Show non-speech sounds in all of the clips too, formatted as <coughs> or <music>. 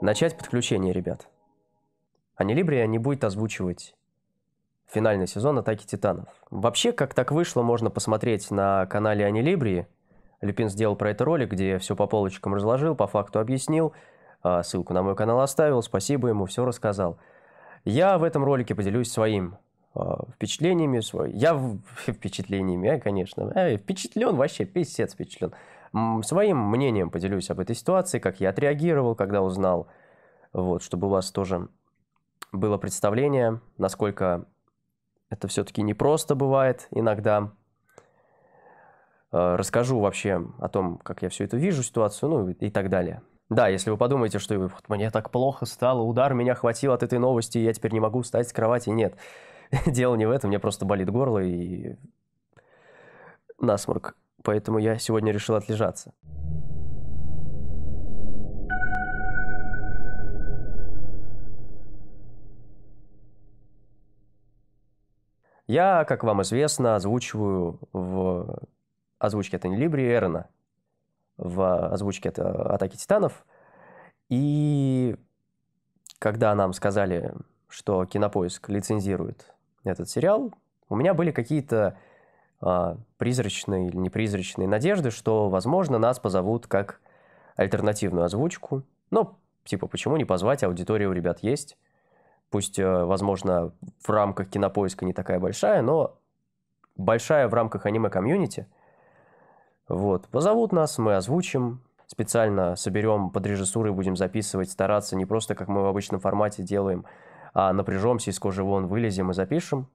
Начать подключение, ребят. Анилибрия а не будет озвучивать финальный сезон «Атаки Титанов». Вообще, как так вышло, можно посмотреть на канале Анилибрии. Люпин сделал про это ролик, где все по полочкам разложил, по факту объяснил. А, ссылку на мой канал оставил, спасибо ему, все рассказал. Я в этом ролике поделюсь своим а, впечатлениями свой. Я в <laughs> впечатлениями, я, конечно. Э, впечатлен, вообще писец впечатлен. Своим мнением поделюсь об этой ситуации, как я отреагировал, когда узнал. Вот, чтобы у вас тоже было представление, насколько это все-таки непросто бывает иногда. Э, расскажу вообще о том, как я все это вижу, ситуацию, ну и так далее. Да, если вы подумаете, что вот мне так плохо стало, удар меня хватил от этой новости, я теперь не могу встать с кровати, Нет <laughs> дело не в этом, у меня просто болит горло и насморк. Поэтому я сегодня решил отлежаться. Я, как вам известно, озвучиваю в озвучке это не Либри Эрна, в озвучке это «Атаки титанов». И когда нам сказали, что Кинопоиск лицензирует этот сериал, у меня были какие-то а, призрачные или непризрачные надежды, что, возможно, нас позовут как альтернативную озвучку. Но, типа, почему не позвать? Аудитория у ребят есть. Пусть, э, возможно, в рамках кинопоиска не такая большая, но большая в рамках аниме-комьюнити. Вот, позовут нас, мы озвучим, специально соберем под режиссурой, будем записывать, стараться не просто, как мы в обычном формате делаем – а, напряжемся, из кожи вон вылезем и запишем,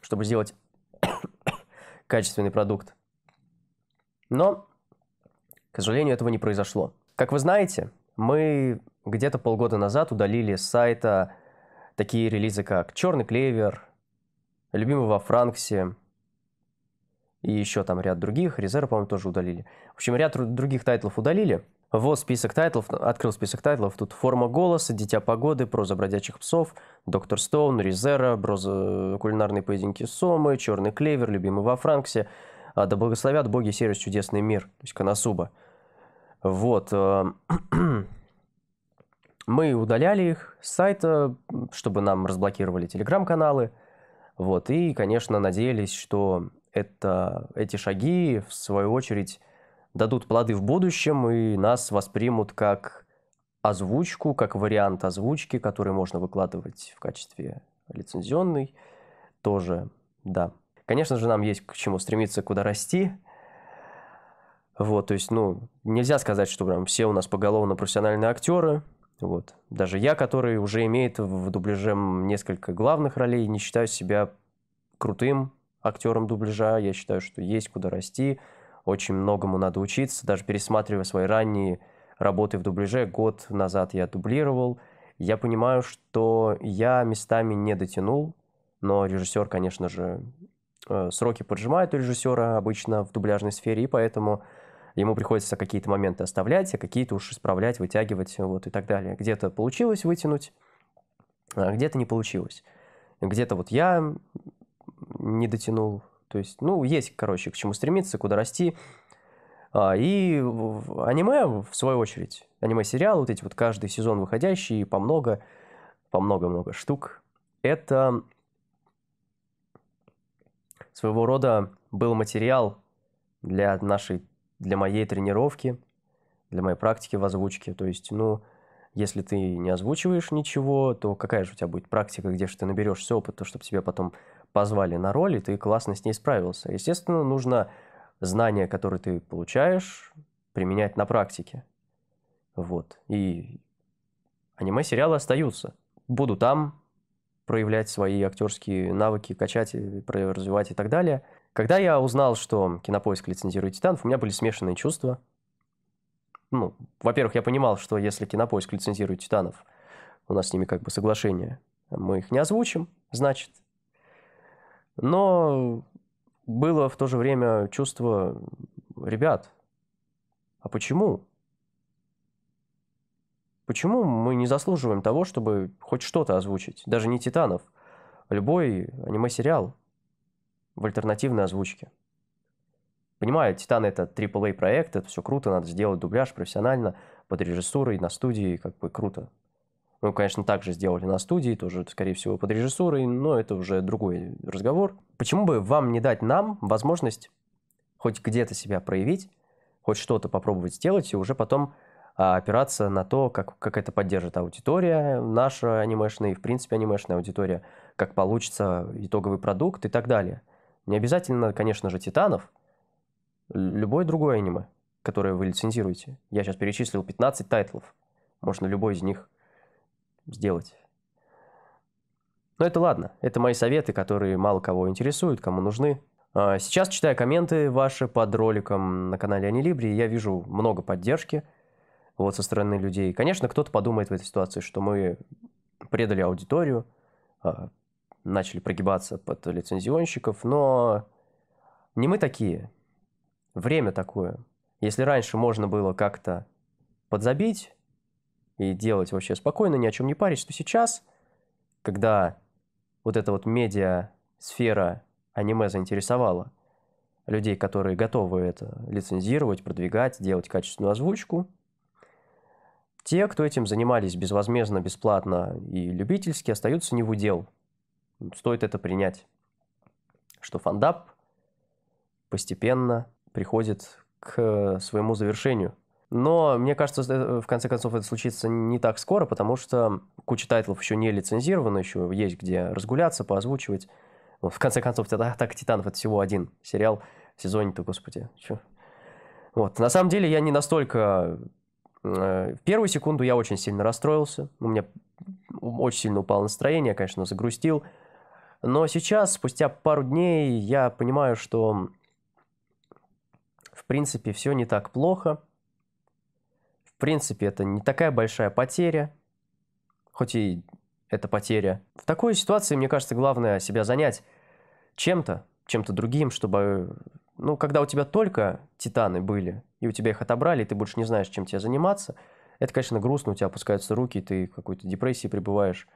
чтобы сделать <coughs> качественный продукт. Но, к сожалению, этого не произошло. Как вы знаете, мы где-то полгода назад удалили с сайта такие релизы, как «Черный клевер», «Любимый во Франксе», и еще там ряд других, резервы, по-моему, тоже удалили. В общем, ряд других тайтлов удалили, вот список тайтлов, открыл список тайтлов. Тут «Форма голоса», «Дитя погоды», «Проза бродячих псов», «Доктор Стоун», «Ризера», «Броза кулинарные поединки Сомы», «Черный клевер», «Любимый во Франксе», «А, «Да благословят боги сервис чудесный мир», то есть Коносуба. Вот. Э, <clears throat> мы удаляли их с сайта, чтобы нам разблокировали телеграм-каналы. Вот. И, конечно, надеялись, что это, эти шаги, в свою очередь, дадут плоды в будущем, и нас воспримут как озвучку, как вариант озвучки, который можно выкладывать в качестве лицензионной. Тоже, да. Конечно же, нам есть к чему стремиться, куда расти. Вот, то есть, ну, нельзя сказать, что прям все у нас поголовно профессиональные актеры. Вот. Даже я, который уже имеет в дубляже несколько главных ролей, не считаю себя крутым актером дубляжа. Я считаю, что есть куда расти очень многому надо учиться, даже пересматривая свои ранние работы в дубляже, год назад я дублировал, я понимаю, что я местами не дотянул, но режиссер, конечно же, э, сроки поджимают у режиссера обычно в дубляжной сфере, и поэтому ему приходится какие-то моменты оставлять, а какие-то уж исправлять, вытягивать, вот и так далее. Где-то получилось вытянуть, а где-то не получилось. Где-то вот я не дотянул, то есть, ну, есть, короче, к чему стремиться, куда расти. А, и аниме, в свою очередь, аниме-сериалы, вот эти вот каждый сезон выходящие, по много, по много-много штук, это своего рода был материал для нашей, для моей тренировки, для моей практики в озвучке. То есть, ну, если ты не озвучиваешь ничего, то какая же у тебя будет практика, где же ты наберешься опыта, чтобы тебе потом позвали на роль, и ты классно с ней справился. Естественно, нужно знания, которые ты получаешь, применять на практике. Вот. И аниме-сериалы остаются. Буду там проявлять свои актерские навыки, качать, э, развивать и так далее. Когда я узнал, что Кинопоиск лицензирует «Титанов», у меня были смешанные чувства. Ну, во-первых, я понимал, что если Кинопоиск лицензирует «Титанов», у нас с ними как бы соглашение, мы их не озвучим, значит, но было в то же время чувство, ребят, а почему? Почему мы не заслуживаем того, чтобы хоть что-то озвучить? Даже не «Титанов», а любой аниме-сериал в альтернативной озвучке. Понимаю, «Титаны» — это AAA-проект, это все круто, надо сделать дубляж профессионально, под режиссурой, на студии, как бы круто. Мы, конечно, также сделали на студии, тоже, скорее всего, под режиссурой, но это уже другой разговор. Почему бы вам не дать нам возможность хоть где-то себя проявить, хоть что-то попробовать сделать, и уже потом а, опираться на то, как, как это поддержит аудитория наша анимешная и, в принципе, анимешная аудитория, как получится итоговый продукт и так далее. Не обязательно, конечно же, «Титанов», любое другое аниме, которое вы лицензируете. Я сейчас перечислил 15 тайтлов. Можно любой из них сделать. Но это ладно, это мои советы, которые мало кого интересуют, кому нужны. А, сейчас читаю комменты ваши под роликом на канале Анилибри, я вижу много поддержки вот со стороны людей. Конечно, кто-то подумает в этой ситуации, что мы предали аудиторию, а, начали прогибаться под лицензионщиков, но не мы такие. Время такое. Если раньше можно было как-то подзабить, и делать вообще спокойно, ни о чем не парить, что сейчас, когда вот эта вот медиа-сфера аниме заинтересовала людей, которые готовы это лицензировать, продвигать, делать качественную озвучку, те, кто этим занимались безвозмездно, бесплатно и любительски, остаются не в удел. Стоит это принять, что фандап постепенно приходит к своему завершению – но мне кажется, в конце концов, это случится не так скоро, потому что куча тайтлов еще не лицензирована, еще есть где разгуляться, поозвучивать. Вот, в конце концов, так титанов» — это всего один сериал в сезоне-то, господи, чё? Вот. На самом деле я не настолько... Э, в первую секунду я очень сильно расстроился. У меня очень сильно упало настроение, я, конечно, загрустил. Но сейчас, спустя пару дней, я понимаю, что, в принципе, все не так плохо принципе, это не такая большая потеря, хоть и это потеря. В такой ситуации, мне кажется, главное себя занять чем-то, чем-то другим, чтобы... Ну, когда у тебя только титаны были, и у тебя их отобрали, и ты больше не знаешь, чем тебе заниматься, это, конечно, грустно, у тебя опускаются руки, ты в какой-то депрессии пребываешь.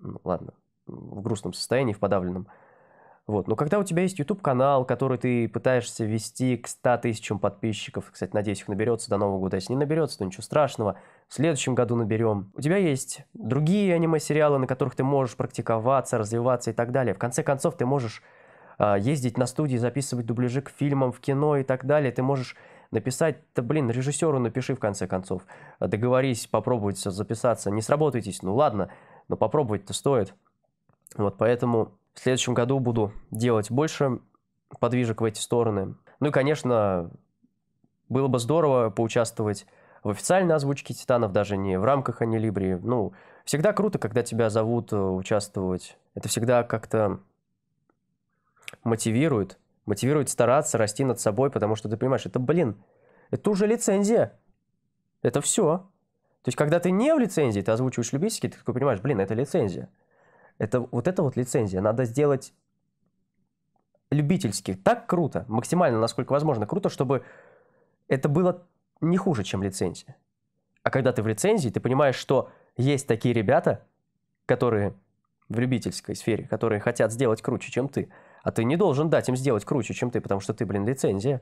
Ну, ладно, в грустном состоянии, в подавленном. Вот. Но когда у тебя есть YouTube-канал, который ты пытаешься вести к 100 тысячам подписчиков, кстати, надеюсь, их наберется до Нового года, если не наберется, то ничего страшного, в следующем году наберем. У тебя есть другие аниме-сериалы, на которых ты можешь практиковаться, развиваться и так далее. В конце концов, ты можешь э, ездить на студии, записывать дубляжи к фильмам, в кино и так далее. Ты можешь написать, да блин, режиссеру напиши в конце концов. Договорись, попробуйте записаться. Не сработайтесь, ну ладно, но попробовать-то стоит. Вот поэтому в следующем году буду делать больше подвижек в эти стороны. Ну и, конечно, было бы здорово поучаствовать в официальной озвучке «Титанов», даже не в рамках Анилибри. Ну, всегда круто, когда тебя зовут э, участвовать. Это всегда как-то мотивирует. Мотивирует стараться, расти над собой, потому что ты понимаешь, это, блин, это уже лицензия. Это все. То есть, когда ты не в лицензии, ты озвучиваешь любительский, ты такой понимаешь, блин, это лицензия. Это вот эта вот лицензия. Надо сделать любительски. Так круто, максимально, насколько возможно, круто, чтобы это было не хуже, чем лицензия. А когда ты в лицензии, ты понимаешь, что есть такие ребята, которые в любительской сфере, которые хотят сделать круче, чем ты. А ты не должен дать им сделать круче, чем ты, потому что ты, блин, лицензия.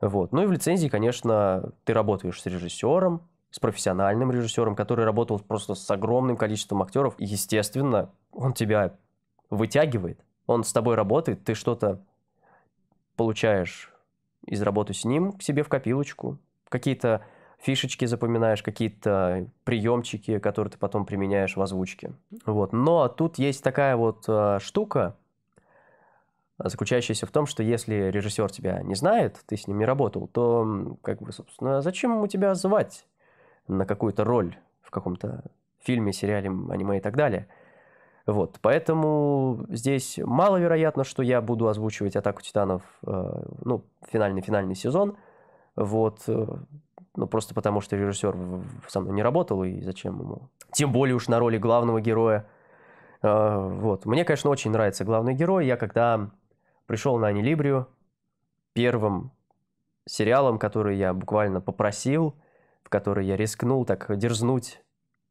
Вот. Ну и в лицензии, конечно, ты работаешь с режиссером, с профессиональным режиссером, который работал просто с огромным количеством актеров. естественно, он тебя вытягивает. Он с тобой работает, ты что-то получаешь из работы с ним к себе в копилочку. Какие-то фишечки запоминаешь, какие-то приемчики, которые ты потом применяешь в озвучке. Вот. Но тут есть такая вот э, штука, заключающаяся в том, что если режиссер тебя не знает, ты с ним не работал, то, как бы, собственно, зачем ему тебя звать? на какую-то роль в каком-то фильме, сериале, аниме и так далее. Вот, поэтому здесь маловероятно, что я буду озвучивать «Атаку титанов», э, ну, финальный-финальный сезон, вот, э, ну, просто потому что режиссер со мной не работал, и зачем ему? Тем более уж на роли главного героя. Э, вот, мне, конечно, очень нравится главный герой. Я когда пришел на Анилибрию, первым сериалом, который я буквально попросил – в которой я рискнул так дерзнуть,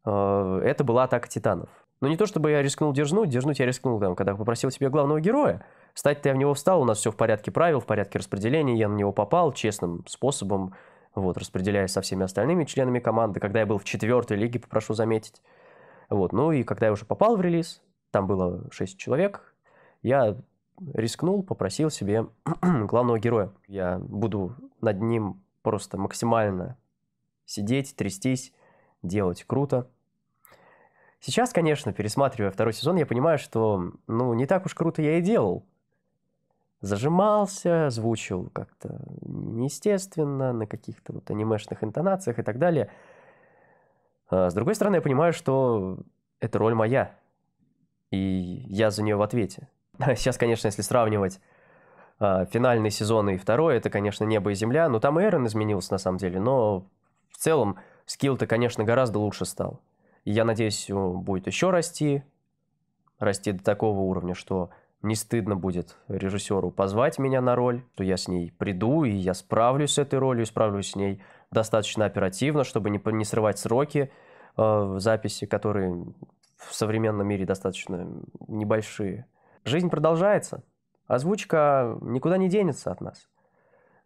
э, это была атака титанов. Но ну, не то чтобы я рискнул дерзнуть, дерзнуть я рискнул там, когда попросил себе главного героя. стать ты в него встал, у нас все в порядке правил, в порядке распределения, я на него попал честным способом, вот, распределяясь со всеми остальными членами команды, когда я был в четвертой лиге, попрошу заметить. Вот, ну и когда я уже попал в релиз, там было шесть человек, я рискнул, попросил себе <clears throat> главного героя. Я буду над ним просто максимально сидеть, трястись, делать круто. Сейчас, конечно, пересматривая второй сезон, я понимаю, что ну не так уж круто я и делал. Зажимался, звучил как-то неестественно, на каких-то вот анимешных интонациях и так далее. А с другой стороны, я понимаю, что это роль моя, и я за нее в ответе. <laughs> Сейчас, конечно, если сравнивать а, финальный сезон и второй, это, конечно, небо и земля, но там и Эрон изменился на самом деле, но в целом, скилл-то, конечно, гораздо лучше стал. И я надеюсь, он будет еще расти, расти до такого уровня, что не стыдно будет режиссеру позвать меня на роль, то я с ней приду, и я справлюсь с этой ролью, справлюсь с ней достаточно оперативно, чтобы не, не срывать сроки э, записи, которые в современном мире достаточно небольшие. Жизнь продолжается. Озвучка а никуда не денется от нас.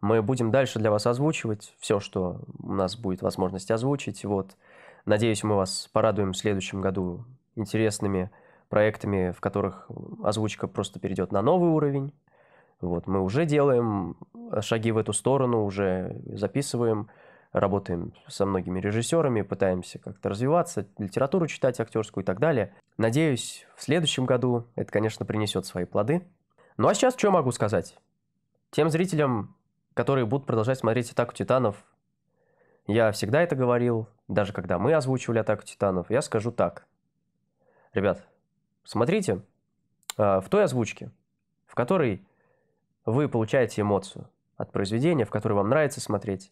Мы будем дальше для вас озвучивать все, что у нас будет возможность озвучить. Вот. Надеюсь, мы вас порадуем в следующем году интересными проектами, в которых озвучка просто перейдет на новый уровень. Вот, мы уже делаем шаги в эту сторону, уже записываем, работаем со многими режиссерами, пытаемся как-то развиваться, литературу читать актерскую и так далее. Надеюсь, в следующем году это, конечно, принесет свои плоды. Ну а сейчас что могу сказать? Тем зрителям, которые будут продолжать смотреть «Атаку титанов». Я всегда это говорил, даже когда мы озвучивали «Атаку титанов», я скажу так. Ребят, смотрите а, в той озвучке, в которой вы получаете эмоцию от произведения, в которой вам нравится смотреть,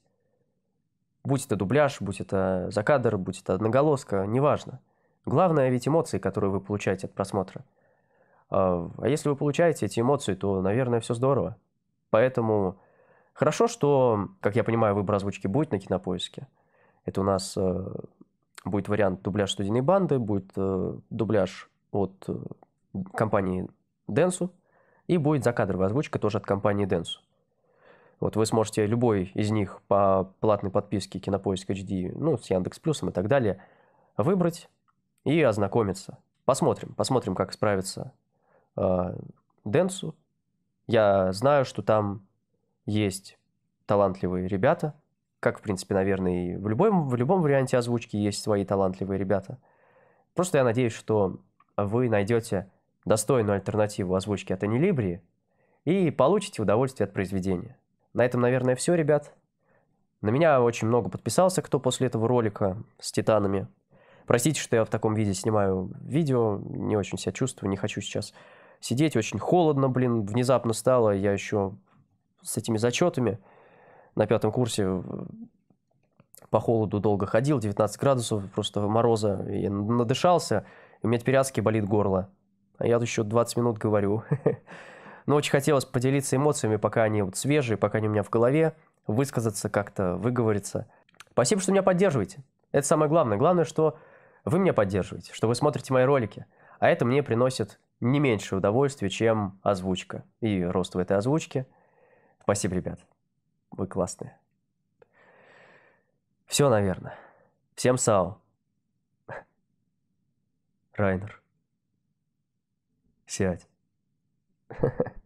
будь это дубляж, будь это закадр, будь это одноголоска, неважно. Главное ведь эмоции, которые вы получаете от просмотра. А, а если вы получаете эти эмоции, то, наверное, все здорово. Поэтому Хорошо, что, как я понимаю, выбор озвучки будет на кинопоиске. Это у нас э, будет вариант дубляж студийной банды, будет э, дубляж от э, компании Денсу, и будет закадровая озвучка тоже от компании Денсу. Вот вы сможете любой из них по платной подписке Кинопоиск HD, ну, с Яндекс Плюсом и так далее, выбрать и ознакомиться. Посмотрим, посмотрим, как справится э, Я знаю, что там есть талантливые ребята, как, в принципе, наверное, и в любом, в любом варианте озвучки есть свои талантливые ребята. Просто я надеюсь, что вы найдете достойную альтернативу озвучки от Анилибрии и получите удовольствие от произведения. На этом, наверное, все, ребят. На меня очень много подписался, кто после этого ролика с титанами. Простите, что я в таком виде снимаю видео, не очень себя чувствую, не хочу сейчас сидеть, очень холодно, блин, внезапно стало, я еще с этими зачетами. На пятом курсе по холоду долго ходил, 19 градусов, просто мороза, и надышался, у меня теперь адски болит горло. А я тут еще 20 минут говорю. <laughs> Но очень хотелось поделиться эмоциями, пока они вот свежие, пока они у меня в голове, высказаться как-то, выговориться. Спасибо, что меня поддерживаете. Это самое главное. Главное, что вы меня поддерживаете, что вы смотрите мои ролики. А это мне приносит не меньше удовольствия, чем озвучка и рост в этой озвучке – Спасибо, ребят. Вы классные. Все, наверное. Всем САУ. Райнер. Сядь. <laughs>